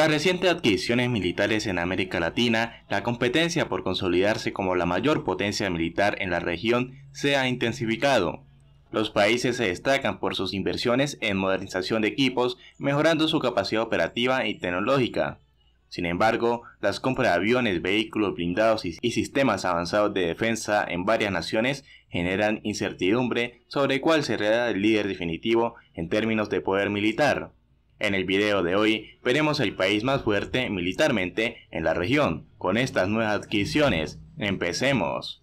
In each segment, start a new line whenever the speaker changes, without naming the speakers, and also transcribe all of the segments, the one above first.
las recientes adquisiciones militares en América Latina, la competencia por consolidarse como la mayor potencia militar en la región se ha intensificado. Los países se destacan por sus inversiones en modernización de equipos, mejorando su capacidad operativa y tecnológica. Sin embargo, las compras de aviones, vehículos blindados y sistemas avanzados de defensa en varias naciones generan incertidumbre sobre cuál será el líder definitivo en términos de poder militar. En el video de hoy veremos el país más fuerte militarmente en la región con estas nuevas adquisiciones. Empecemos.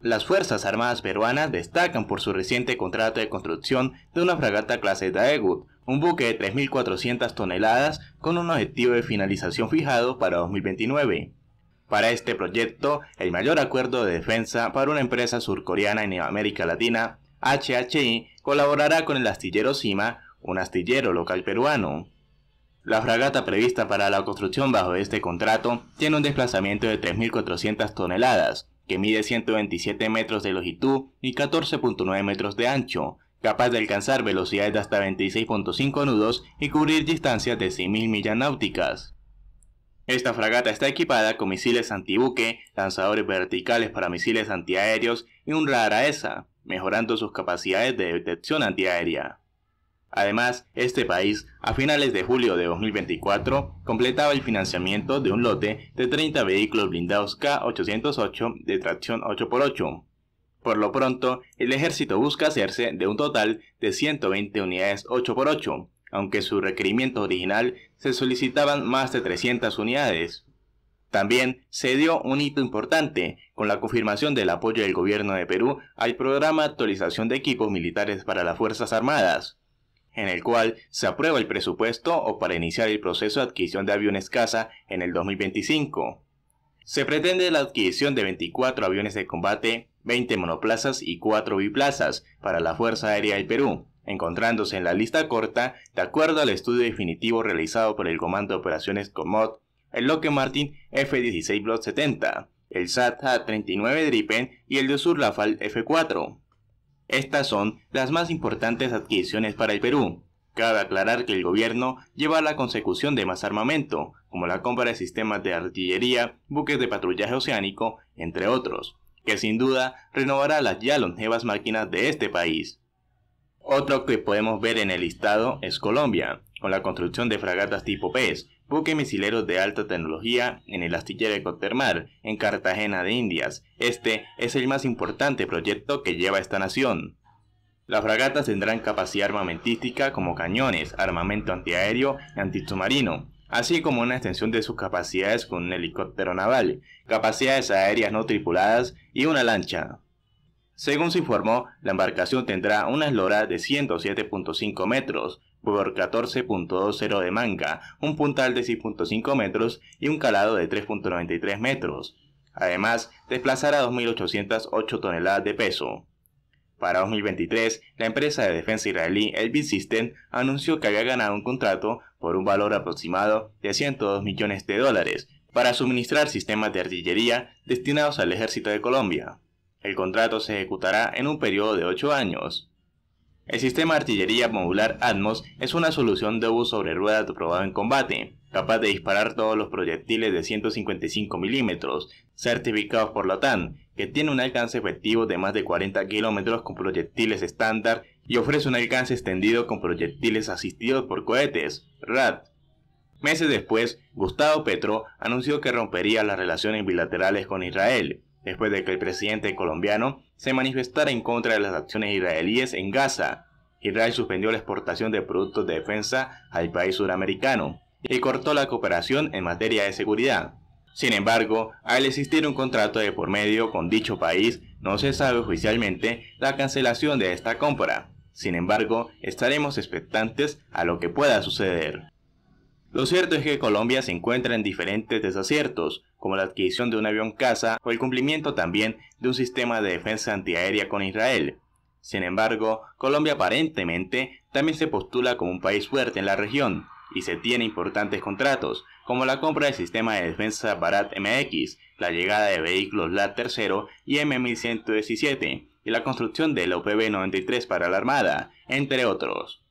Las Fuerzas Armadas peruanas destacan por su reciente contrato de construcción de una fragata clase Daegut, un buque de 3.400 toneladas con un objetivo de finalización fijado para 2029. Para este proyecto, el mayor acuerdo de defensa para una empresa surcoreana en América Latina, HHI, colaborará con el astillero CIMA un astillero local peruano. La fragata prevista para la construcción bajo este contrato tiene un desplazamiento de 3.400 toneladas, que mide 127 metros de longitud y 14.9 metros de ancho, capaz de alcanzar velocidades de hasta 26.5 nudos y cubrir distancias de 100.000 millas náuticas. Esta fragata está equipada con misiles antibuque, lanzadores verticales para misiles antiaéreos y un radar AESA, e mejorando sus capacidades de detección antiaérea. Además, este país, a finales de julio de 2024, completaba el financiamiento de un lote de 30 vehículos blindados K808 de tracción 8x8. Por lo pronto, el ejército busca hacerse de un total de 120 unidades 8x8, aunque su requerimiento original se solicitaban más de 300 unidades. También se dio un hito importante con la confirmación del apoyo del gobierno de Perú al programa Actualización de Equipos Militares para las Fuerzas Armadas, en el cual se aprueba el presupuesto o para iniciar el proceso de adquisición de aviones caza en el 2025. Se pretende la adquisición de 24 aviones de combate, 20 monoplazas y 4 biplazas para la Fuerza Aérea del Perú, encontrándose en la lista corta de acuerdo al estudio definitivo realizado por el Comando de Operaciones COMOD, el Lockheed Martin F-16 Block 70, el SAT A-39 Gripen y el de Sur Rafale F-4. Estas son las más importantes adquisiciones para el Perú. Cabe aclarar que el gobierno lleva a la consecución de más armamento, como la compra de sistemas de artillería, buques de patrullaje oceánico, entre otros, que sin duda renovará las ya longevas máquinas de este país. Otro que podemos ver en el listado es Colombia, con la construcción de fragatas tipo PES, buque misilero de alta tecnología en el astillero Cottermar, en Cartagena de Indias. Este es el más importante proyecto que lleva esta nación. Las fragatas tendrán capacidad armamentística como cañones, armamento antiaéreo y antisubmarino, así como una extensión de sus capacidades con un helicóptero naval, capacidades aéreas no tripuladas y una lancha. Según se informó, la embarcación tendrá una eslora de 107.5 metros, por 14.20 de manga, un puntal de 6.5 metros y un calado de 3.93 metros. Además, desplazará 2.808 toneladas de peso. Para 2023, la empresa de defensa israelí Elbit System anunció que había ganado un contrato por un valor aproximado de 102 millones de dólares para suministrar sistemas de artillería destinados al ejército de Colombia. El contrato se ejecutará en un periodo de 8 años. El sistema de artillería modular Atmos es una solución de bus sobre ruedas probado en combate, capaz de disparar todos los proyectiles de 155 milímetros, certificados por la OTAN, que tiene un alcance efectivo de más de 40 kilómetros con proyectiles estándar y ofrece un alcance extendido con proyectiles asistidos por cohetes, RAT. Meses después, Gustavo Petro anunció que rompería las relaciones bilaterales con Israel, después de que el presidente colombiano se manifestara en contra de las acciones israelíes en Gaza. Israel suspendió la exportación de productos de defensa al país suramericano y cortó la cooperación en materia de seguridad. Sin embargo, al existir un contrato de por medio con dicho país, no se sabe oficialmente la cancelación de esta compra. Sin embargo, estaremos expectantes a lo que pueda suceder. Lo cierto es que Colombia se encuentra en diferentes desaciertos, como la adquisición de un avión caza o el cumplimiento también de un sistema de defensa antiaérea con Israel. Sin embargo, Colombia aparentemente también se postula como un país fuerte en la región y se tiene importantes contratos, como la compra del sistema de defensa Barat MX, la llegada de vehículos LAT III y M1117 y la construcción del OPB 93 para la Armada, entre otros.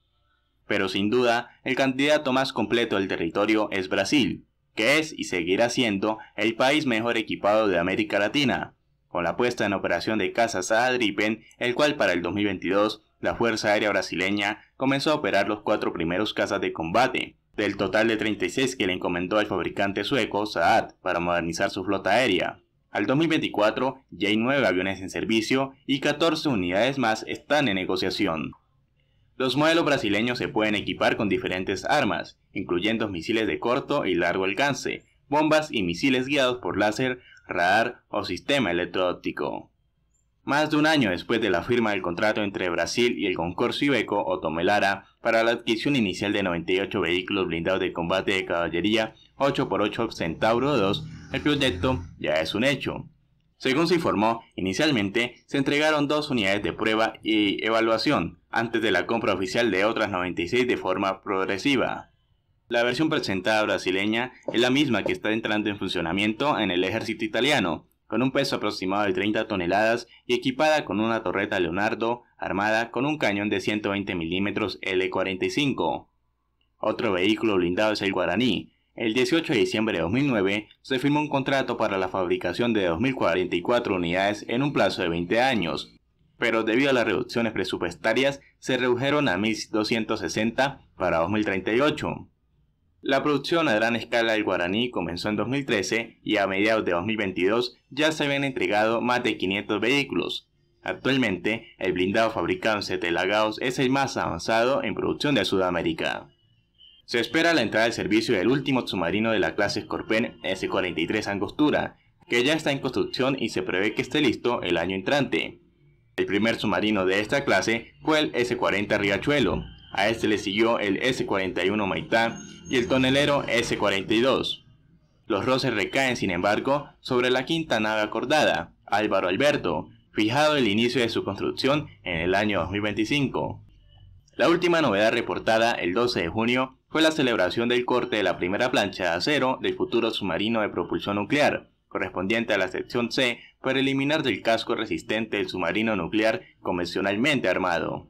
Pero sin duda, el candidato más completo del territorio es Brasil, que es y seguirá siendo el país mejor equipado de América Latina, con la puesta en operación de Casas Adripen, el cual para el 2022 la Fuerza Aérea Brasileña comenzó a operar los cuatro primeros cazas de combate, del total de 36 que le encomendó al fabricante sueco Saad para modernizar su flota aérea. Al 2024 ya hay 9 aviones en servicio y 14 unidades más están en negociación. Los modelos brasileños se pueden equipar con diferentes armas incluyendo misiles de corto y largo alcance, bombas y misiles guiados por láser, radar o sistema electro Más de un año después de la firma del contrato entre Brasil y el concurso Ibeco Otomelara para la adquisición inicial de 98 vehículos blindados de combate de caballería 8x8 Centauro II, el proyecto ya es un hecho. Según se informó, inicialmente se entregaron dos unidades de prueba y evaluación antes de la compra oficial de otras 96 de forma progresiva. La versión presentada brasileña es la misma que está entrando en funcionamiento en el ejército italiano, con un peso aproximado de 30 toneladas y equipada con una torreta Leonardo armada con un cañón de 120 mm L-45. Otro vehículo blindado es el Guaraní. El 18 de diciembre de 2009 se firmó un contrato para la fabricación de 2.044 unidades en un plazo de 20 años, pero debido a las reducciones presupuestarias se redujeron a 1.260 para 2038. La producción a gran escala del guaraní comenzó en 2013 y a mediados de 2022 ya se habían entregado más de 500 vehículos. Actualmente, el blindado fabricado en Lagos es el más avanzado en producción de Sudamérica. Se espera la entrada al servicio del último submarino de la clase Scorpion S-43 Angostura, que ya está en construcción y se prevé que esté listo el año entrante. El primer submarino de esta clase fue el S-40 Riachuelo, a este le siguió el S-41 Maitán y el tonelero S-42. Los roces recaen, sin embargo, sobre la quinta nave acordada, Álvaro Alberto, fijado el inicio de su construcción en el año 2025. La última novedad reportada el 12 de junio fue la celebración del corte de la primera plancha de acero del futuro submarino de propulsión nuclear, correspondiente a la sección C para eliminar del casco resistente el submarino nuclear convencionalmente armado.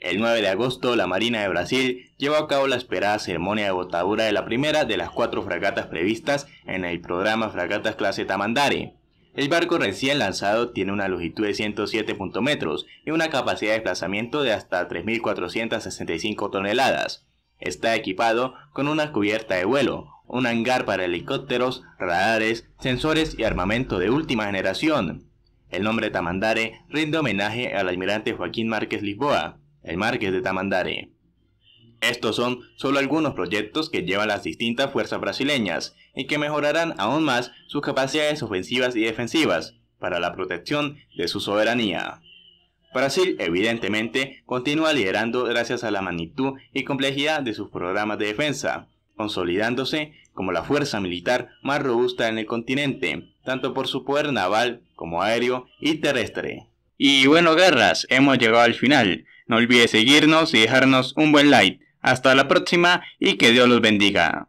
El 9 de agosto, la Marina de Brasil llevó a cabo la esperada ceremonia de botadura de la primera de las cuatro fragatas previstas en el programa Fragatas Clase Tamandare. El barco recién lanzado tiene una longitud de 107 metros y una capacidad de desplazamiento de hasta 3.465 toneladas. Está equipado con una cubierta de vuelo, un hangar para helicópteros, radares, sensores y armamento de última generación. El nombre Tamandare rinde homenaje al almirante Joaquín Márquez Lisboa, el Marqués de tamandare Estos son solo algunos proyectos que llevan las distintas fuerzas brasileñas y que mejorarán aún más sus capacidades ofensivas y defensivas para la protección de su soberanía. Brasil evidentemente continúa liderando gracias a la magnitud y complejidad de sus programas de defensa, consolidándose como la fuerza militar más robusta en el continente, tanto por su poder naval como aéreo y terrestre. Y bueno, guerras, hemos llegado al final. No olvides seguirnos y dejarnos un buen like. Hasta la próxima y que Dios los bendiga.